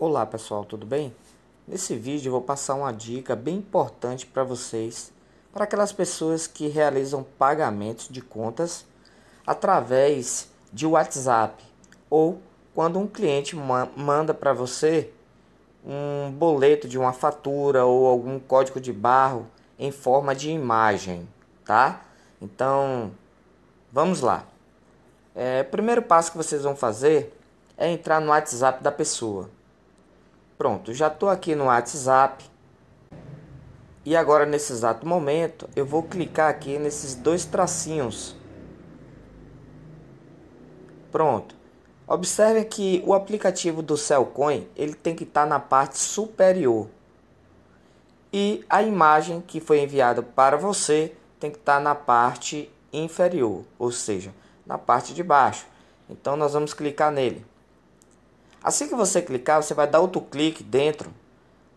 Olá pessoal, tudo bem? Nesse vídeo vou passar uma dica bem importante para vocês, para aquelas pessoas que realizam pagamentos de contas através de WhatsApp ou quando um cliente ma manda para você um boleto de uma fatura ou algum código de barro em forma de imagem, tá? Então, vamos lá. É, o primeiro passo que vocês vão fazer é entrar no WhatsApp da pessoa Pronto, já estou aqui no WhatsApp. E agora, nesse exato momento, eu vou clicar aqui nesses dois tracinhos. Pronto. Observe que o aplicativo do Cellcoin, ele tem que estar tá na parte superior. E a imagem que foi enviada para você tem que estar tá na parte inferior, ou seja, na parte de baixo. Então, nós vamos clicar nele. Assim que você clicar, você vai dar outro clique dentro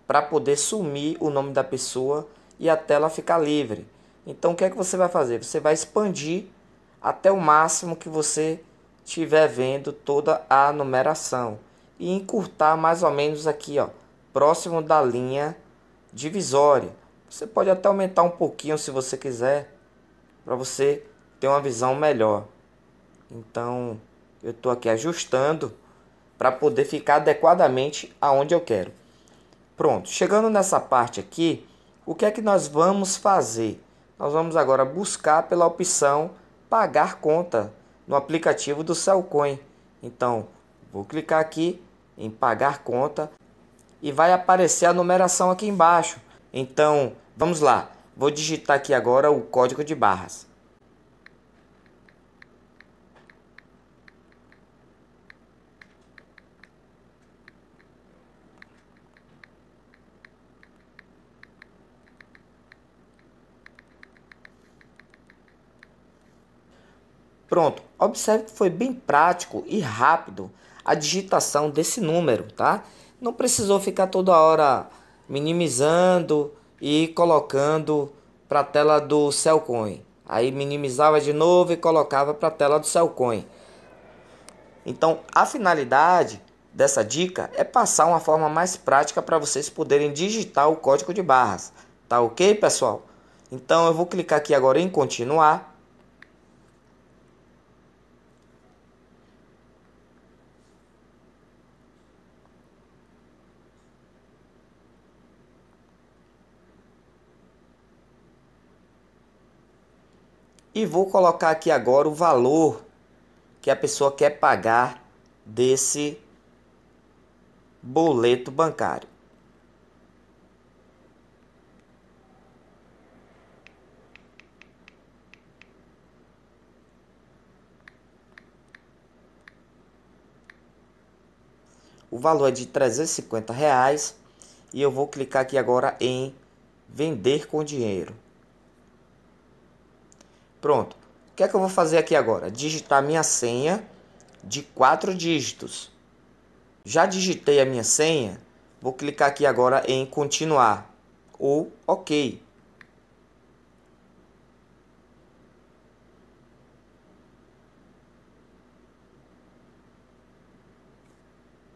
para poder sumir o nome da pessoa e a tela ficar livre. Então o que é que você vai fazer? Você vai expandir até o máximo que você estiver vendo toda a numeração e encurtar mais ou menos aqui, ó, próximo da linha divisória. Você pode até aumentar um pouquinho se você quiser, para você ter uma visão melhor. Então, eu estou aqui ajustando para poder ficar adequadamente aonde eu quero. Pronto, chegando nessa parte aqui, o que é que nós vamos fazer? Nós vamos agora buscar pela opção pagar conta no aplicativo do Cellcoin. Então, vou clicar aqui em pagar conta e vai aparecer a numeração aqui embaixo. Então, vamos lá. Vou digitar aqui agora o código de barras. Pronto, observe que foi bem prático e rápido a digitação desse número, tá? Não precisou ficar toda hora minimizando e colocando para a tela do Cellcoin. Aí minimizava de novo e colocava para a tela do Cellcoin. Então, a finalidade dessa dica é passar uma forma mais prática para vocês poderem digitar o código de barras. Tá ok, pessoal? Então, eu vou clicar aqui agora em continuar E vou colocar aqui agora o valor que a pessoa quer pagar desse boleto bancário. O valor é de 350 reais e eu vou clicar aqui agora em vender com dinheiro. Pronto. O que é que eu vou fazer aqui agora? Digitar minha senha de quatro dígitos. Já digitei a minha senha, vou clicar aqui agora em continuar ou OK.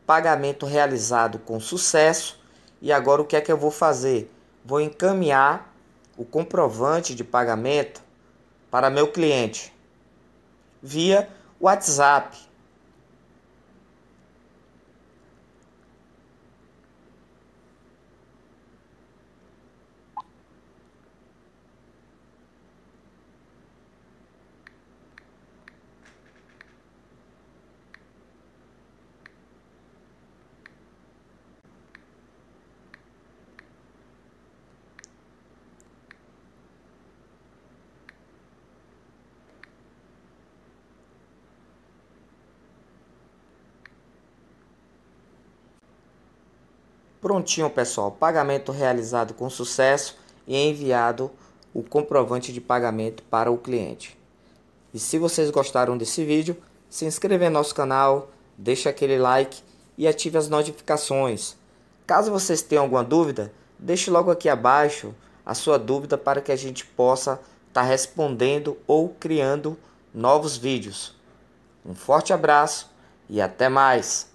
Pagamento realizado com sucesso. E agora o que é que eu vou fazer? Vou encaminhar o comprovante de pagamento para meu cliente via WhatsApp Prontinho, pessoal. Pagamento realizado com sucesso e enviado o comprovante de pagamento para o cliente. E se vocês gostaram desse vídeo, se inscreva no nosso canal, deixe aquele like e ative as notificações. Caso vocês tenham alguma dúvida, deixe logo aqui abaixo a sua dúvida para que a gente possa estar tá respondendo ou criando novos vídeos. Um forte abraço e até mais!